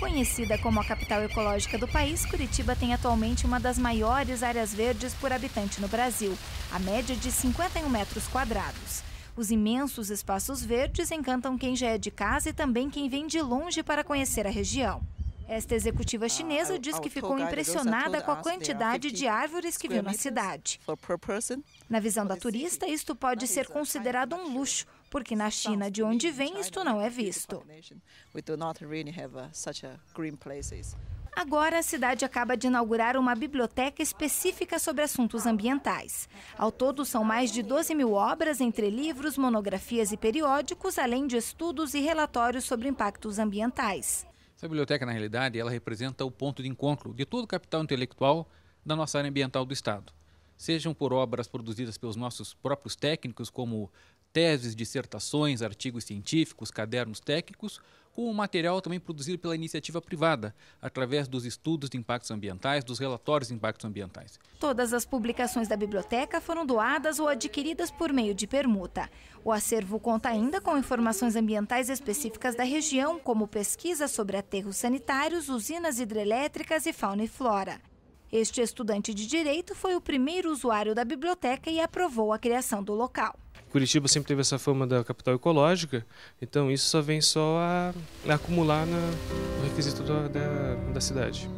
Conhecida como a capital ecológica do país, Curitiba tem atualmente uma das maiores áreas verdes por habitante no Brasil, a média de 51 metros quadrados. Os imensos espaços verdes encantam quem já é de casa e também quem vem de longe para conhecer a região. Esta executiva ah, chinesa diz que ficou impressionada com a quantidade de árvores que viu na cidade. Na visão da turista, isto pode ser considerado um luxo, porque na China, de onde vem, isto não é visto. Uh, uh, Agora, a cidade acaba de inaugurar uma biblioteca específica sobre assuntos ambientais. Ao todo, são mais de 12 mil obras, entre livros, monografias e periódicos, além de estudos e relatórios sobre impactos ambientais. Essa biblioteca, na realidade, ela representa o ponto de encontro de todo o capital intelectual da nossa área ambiental do Estado sejam por obras produzidas pelos nossos próprios técnicos, como teses, dissertações, artigos científicos, cadernos técnicos, com o material também produzido pela iniciativa privada, através dos estudos de impactos ambientais, dos relatórios de impactos ambientais. Todas as publicações da biblioteca foram doadas ou adquiridas por meio de permuta. O acervo conta ainda com informações ambientais específicas da região, como pesquisas sobre aterros sanitários, usinas hidrelétricas e fauna e flora. Este estudante de direito foi o primeiro usuário da biblioteca e aprovou a criação do local. Curitiba sempre teve essa fama da capital ecológica, então isso só vem só a, a acumular na, no requisito da, da, da cidade.